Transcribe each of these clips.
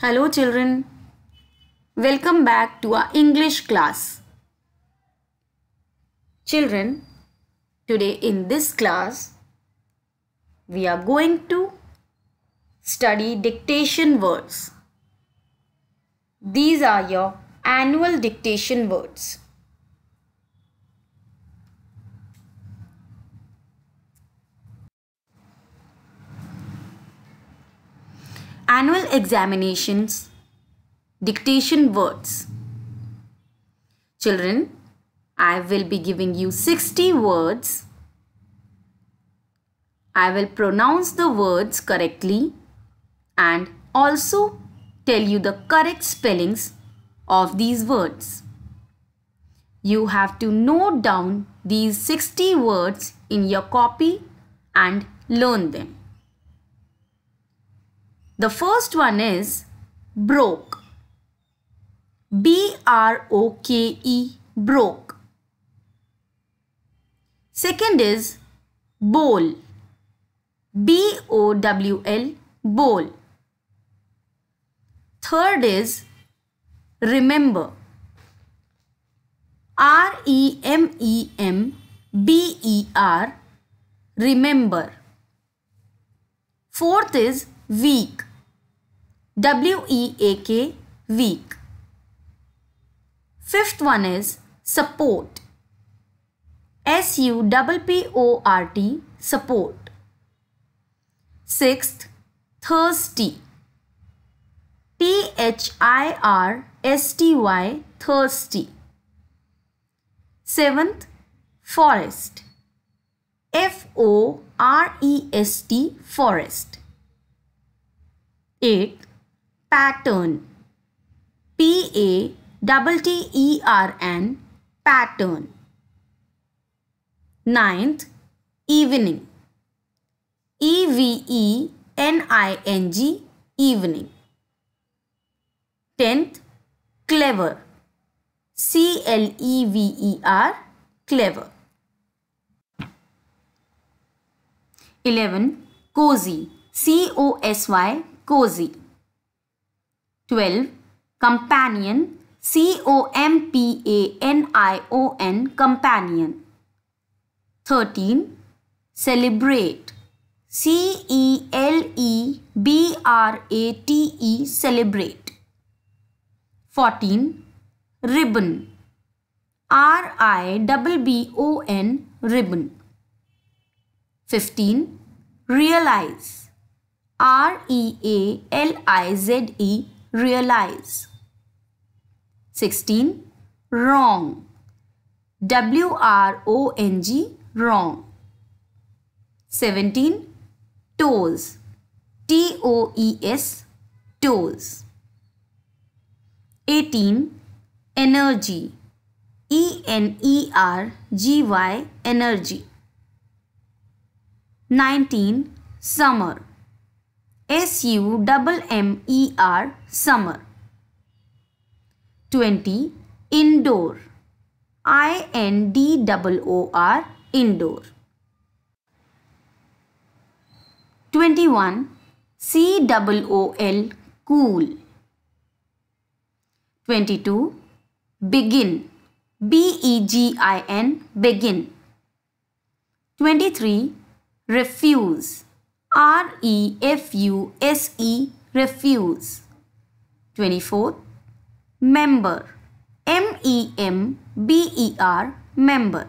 Hello children. Welcome back to our English class. Children, today in this class, we are going to study dictation words. These are your annual dictation words. annual examinations, dictation words. Children, I will be giving you 60 words. I will pronounce the words correctly and also tell you the correct spellings of these words. You have to note down these 60 words in your copy and learn them. The first one is broke. B R O K E, broke. Second is bowl. B O W L, bowl. Third is remember. R E M E M B E R, remember. Fourth is weak. W-E-A-K, weak. Fifth one is support. S-U-P-P-O-R-T, support. Sixth, thirsty. T-H-I-R-S-T-Y, thirsty. Seventh, forest. F-O-R-E-S-T, forest. Eighth, pattern. P A double T E R N pattern. Ninth, evening. E V E N I N G evening. Tenth, clever. C L E V E R clever. Eleven, cozy. C O S Y cozy. 12. Companion C O M P A N I O N companion. 13. Celebrate C E L E B R A T E celebrate. 14. Ribbon R I B B O N ribbon. 15. Realize R E A L I Z E realize. 16. Wrong. W R O N G. Wrong. 17. Toes. T O E S. Toes. 18. Energy. E N E R G Y. Energy. 19. Summer. S U double M E R summer. 20. Indoor. I N D double O R indoor. 21. C double O L cool. 22. Begin. B E G I N begin. 23. Refuse. R E F U S E refuse. 24th member M E M B E R member.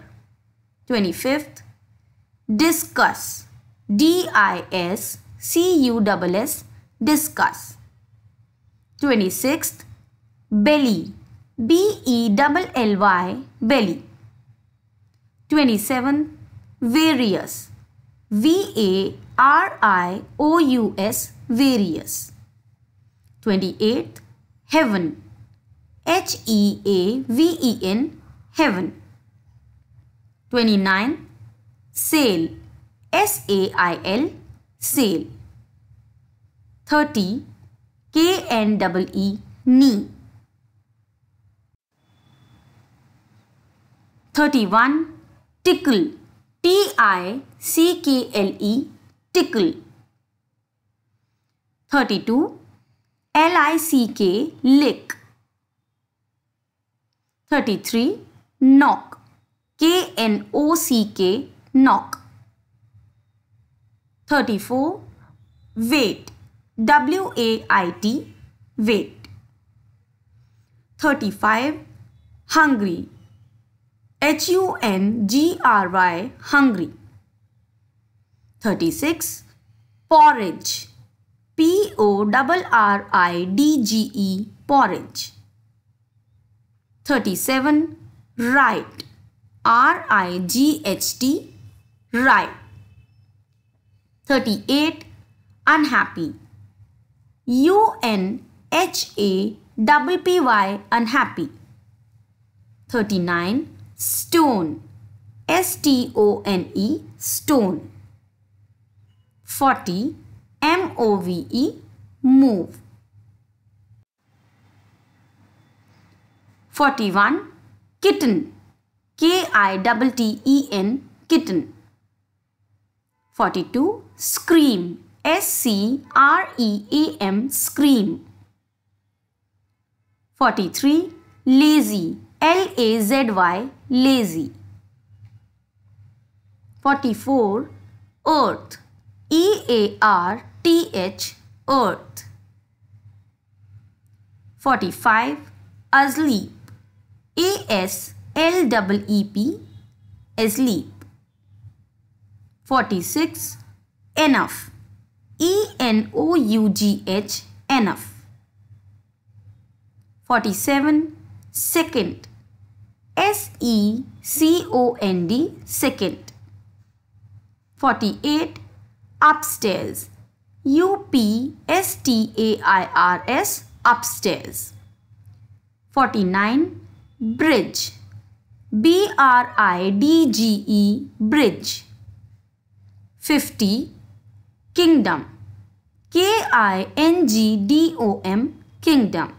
25th discuss D I S C U S S discuss. 26th belly B E L L Y belly. 27th various V-A-R-I-O-U-S, various. 28th, heaven. H-E-A-V-E-N, heaven. 29th, sail. S-A-I-L, sail. 30, K-N-E-E, knee. 31, tickle. t i. C-K-L-E, tickle. 32. L-I-C-K, lick. 33. Knock, K-N-O-C-K, knock. 34. Wait, W-A-I-T, wait. 35. Hungry, H-U-N-G-R-Y, hungry. 36. Porridge. P O R R I D G E. Porridge. 37. Right. R I G H T. Right. 38. Unhappy. U N H A double P Y unhappy. 39. Stone. S T O N E stone. 40 MOVE move 41 kitten K I T T E N kitten 42 scream S C R E A M scream 43 lazy L A Z Y lazy 44 earth E A R T H Earth. 45. Asleep. A S L E E P. Asleep. 46. Enough. E N O U G H. Enough. 47. Second. S E C O N D. Second. 48 upstairs. U P S T A I R S upstairs. 49. Bridge. B R I D G E bridge. 50. Kingdom. K I N G D O M kingdom.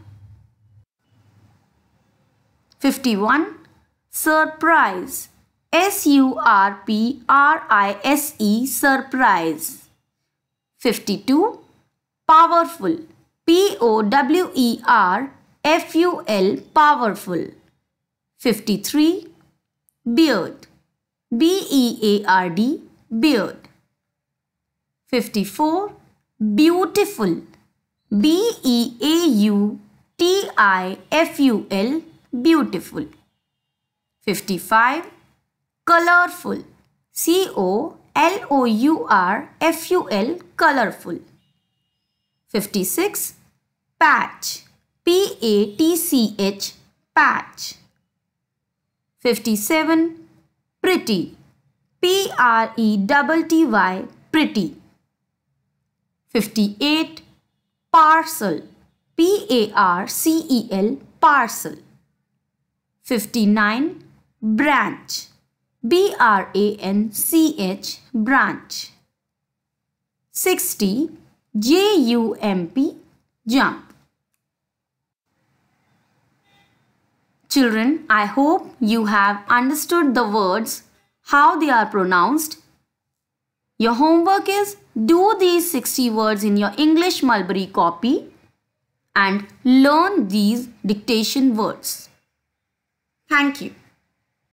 51. Surprise. S U R P R I S E surprise. 52. Powerful. P O W E R F U L powerful. 53. Beard. B E A R D beard. 54. Beautiful. B E A U T I F U L beautiful. 55 colorful C O L O U R F U L colorful 56 patch P A T C H patch 57 pretty t y. pretty 58 parcel P A R C E L parcel 59 branch B-R-A-N-C-H branch. 60. J-U-M-P jump. Children, I hope you have understood the words, how they are pronounced. Your homework is do these 60 words in your English Mulberry copy and learn these dictation words. Thank you.